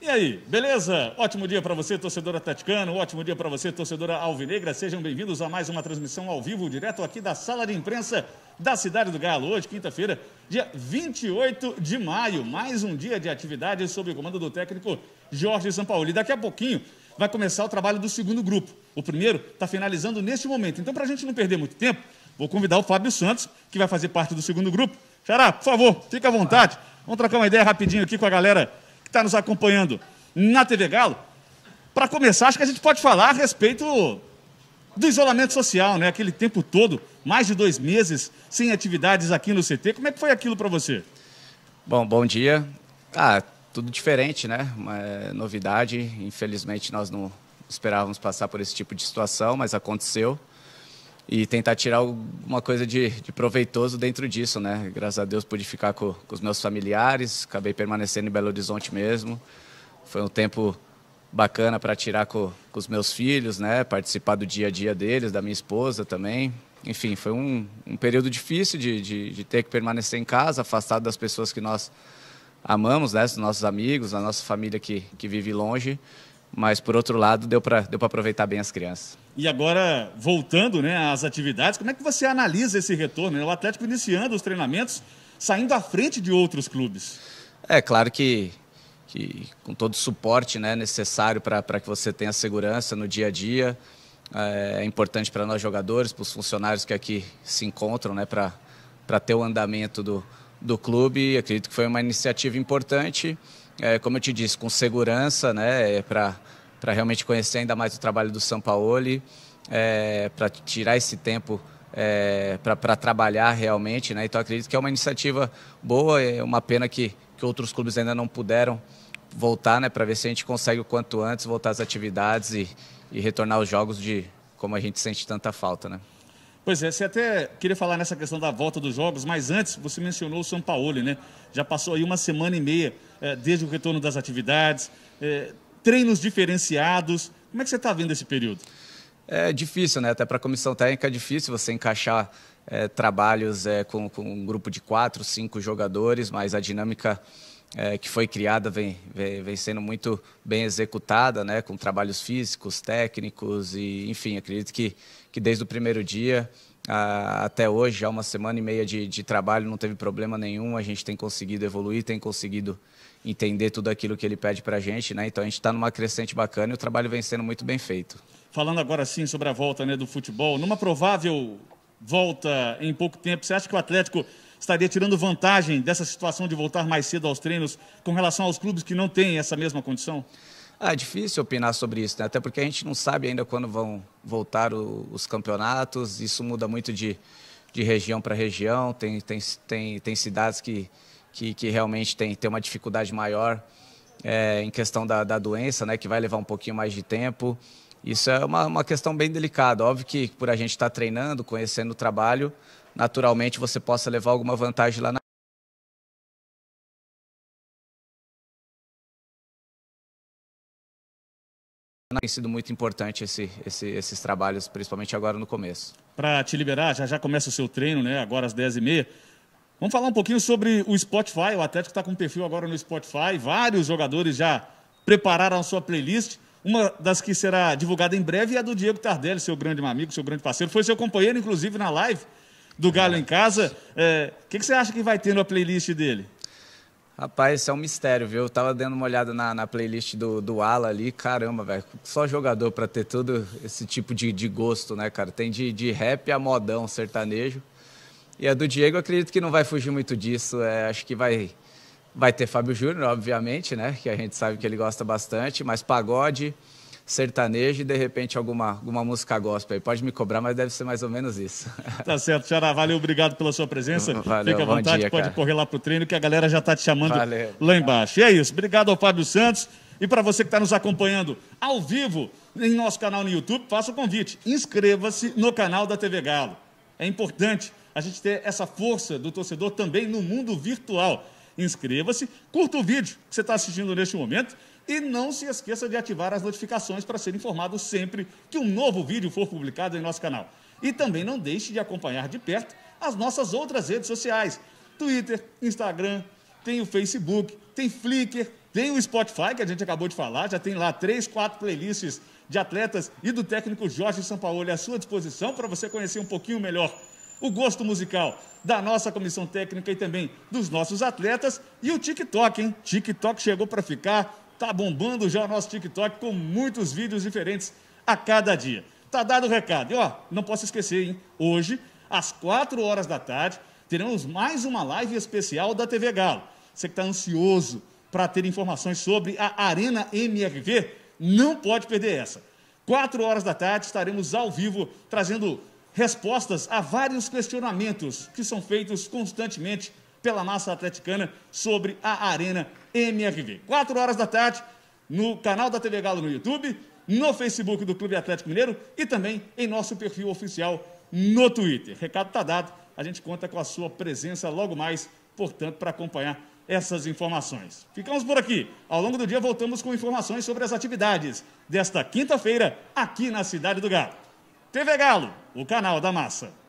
E aí, beleza? Ótimo dia para você, torcedora atleticano, ótimo dia para você, torcedora alvinegra. Sejam bem-vindos a mais uma transmissão ao vivo, direto aqui da sala de imprensa da Cidade do Galo. Hoje, quinta-feira, dia 28 de maio, mais um dia de atividades sob o comando do técnico Jorge Sampaoli. Daqui a pouquinho vai começar o trabalho do segundo grupo. O primeiro está finalizando neste momento. Então, para a gente não perder muito tempo, vou convidar o Fábio Santos, que vai fazer parte do segundo grupo. Xará, por favor, fique à vontade. Vamos trocar uma ideia rapidinho aqui com a galera está nos acompanhando na TV Galo, para começar, acho que a gente pode falar a respeito do isolamento social, né? Aquele tempo todo, mais de dois meses sem atividades aqui no CT. Como é que foi aquilo para você? Bom, bom dia. Ah, tudo diferente, né? Uma é, novidade. Infelizmente, nós não esperávamos passar por esse tipo de situação, mas aconteceu e tentar tirar alguma coisa de, de, proveitoso dentro disso, né? Graças a Deus pude ficar com, com, os meus familiares, acabei permanecendo em Belo Horizonte mesmo. Foi um tempo bacana para tirar com, com, os meus filhos, né? Participar do dia a dia deles, da minha esposa também. Enfim, foi um, um período difícil de, de, de, ter que permanecer em casa, afastado das pessoas que nós amamos, né? Dos nossos amigos, da nossa família que, que vive longe. Mas, por outro lado, deu para deu aproveitar bem as crianças. E agora, voltando né, às atividades, como é que você analisa esse retorno? O Atlético iniciando os treinamentos, saindo à frente de outros clubes. É claro que, que com todo o suporte né, necessário para que você tenha segurança no dia a dia, é, é importante para nós jogadores, para os funcionários que aqui se encontram, né, para ter o andamento do, do clube. Acredito que foi uma iniciativa importante é, como eu te disse, com segurança, né, é, para realmente conhecer ainda mais o trabalho do Sampaoli, é, para tirar esse tempo é, para trabalhar realmente. Né? Então, acredito que é uma iniciativa boa, é uma pena que, que outros clubes ainda não puderam voltar, né, para ver se a gente consegue o quanto antes voltar às atividades e, e retornar aos jogos de como a gente sente tanta falta. Né? Pois é, você até queria falar nessa questão da volta dos jogos, mas antes você mencionou o São Paulo, né? Já passou aí uma semana e meia é, desde o retorno das atividades, é, treinos diferenciados. Como é que você está vendo esse período? É difícil, né? Até para a comissão técnica é difícil você encaixar é, trabalhos com, com um grupo de quatro, cinco jogadores, mas a dinâmica é, que foi criada vem, vem, vem, sendo muito bem executada, né, com trabalhos físicos, técnicos e, enfim, acredito que, que desde o primeiro dia a, até hoje, já uma semana e meia de, de trabalho, não teve problema nenhum, a gente tem conseguido evoluir, tem conseguido entender tudo aquilo que ele pede para a gente, né? Então a gente está numa crescente bacana e o trabalho vem sendo muito bem feito. Falando agora sim sobre a volta né, do futebol, numa provável volta em pouco tempo, você acha que o Atlético estaria tirando vantagem dessa situação de voltar mais cedo aos treinos com relação aos clubes que não têm essa mesma condição? Ah, é difícil opinar sobre isso, né? até porque a gente não sabe ainda quando vão voltar o, os campeonatos. Isso muda muito de, de região para região. Tem, tem, tem, tem cidades que, que, que realmente tem, tem uma dificuldade maior é, em questão da, da doença, né? que vai levar um pouquinho mais de tempo. Isso é uma, uma questão bem delicada. Óbvio que por a gente estar tá treinando, conhecendo o trabalho, naturalmente você possa levar alguma vantagem lá na tem sido muito importante esse, esse, esses trabalhos, principalmente agora no começo. Para te liberar, já já começa o seu treino, né? Agora às 10h30. Vamos falar um pouquinho sobre o Spotify. O Atlético está com um perfil agora no Spotify. Vários jogadores já prepararam a sua playlist. Uma das que será divulgada em breve é a do Diego Tardelli, seu grande amigo, seu grande parceiro. Foi seu companheiro, inclusive, na live do Galo em Casa. É, o é, que, que, você acha que vai ter na playlist dele? Rapaz, isso é um mistério, viu? Eu tava dando uma olhada na, na playlist do, do Ala ali, caramba, velho. Só jogador para ter todo esse tipo de, de gosto, né, cara? Tem de, de rap a modão sertanejo. E a do Diego, acredito que não vai fugir muito disso. É, acho que vai, vai ter Fábio Júnior, obviamente, né? Que a gente sabe que ele gosta bastante, mas pagode sertanejo e de repente alguma, alguma música gospel aí. Pode me cobrar, mas deve ser mais ou menos isso. Tá certo, Xará. Valeu, obrigado pela sua presença. Valeu, Fica à vontade, dia, pode cara. correr lá pro treino que a galera já tá te chamando Valeu. lá embaixo. E é isso. Obrigado ao Fábio Santos. E para você que está nos acompanhando ao vivo em nosso canal no YouTube, faça o convite. Inscreva-se no canal da TV Galo. É importante a gente ter essa força do torcedor também no mundo virtual. Inscreva-se, curta o vídeo que você está assistindo neste momento e não se esqueça de ativar as notificações para ser informado sempre que um novo vídeo for publicado em nosso canal. E também não deixe de acompanhar de perto as nossas outras redes sociais: Twitter, Instagram, tem o Facebook, tem Flickr, tem o Spotify, que a gente acabou de falar, já tem lá três, quatro playlists de atletas e do técnico Jorge Sampaoli à sua disposição para você conhecer um pouquinho melhor o gosto musical da nossa comissão técnica e também dos nossos atletas e o TikTok, hein? TikTok chegou para ficar. Tá bombando já o nosso TikTok com muitos vídeos diferentes a cada dia. Tá dado o recado. E ó, não posso esquecer, hein? Hoje, às 4 horas da tarde, teremos mais uma live especial da TV Galo. Você que está ansioso para ter informações sobre a Arena MRV, não pode perder essa. 4 horas da tarde estaremos ao vivo trazendo respostas a vários questionamentos que são feitos constantemente pela massa atleticana sobre a Arena MRV. 4 horas da tarde, no canal da TV Galo no YouTube, no Facebook do Clube Atlético Mineiro e também em nosso perfil oficial no Twitter. Recado está dado, a gente conta com a sua presença logo mais, portanto, para acompanhar essas informações. Ficamos por aqui. Ao longo do dia voltamos com informações sobre as atividades desta quinta-feira aqui na Cidade do Galo. TV Galo, o canal da massa.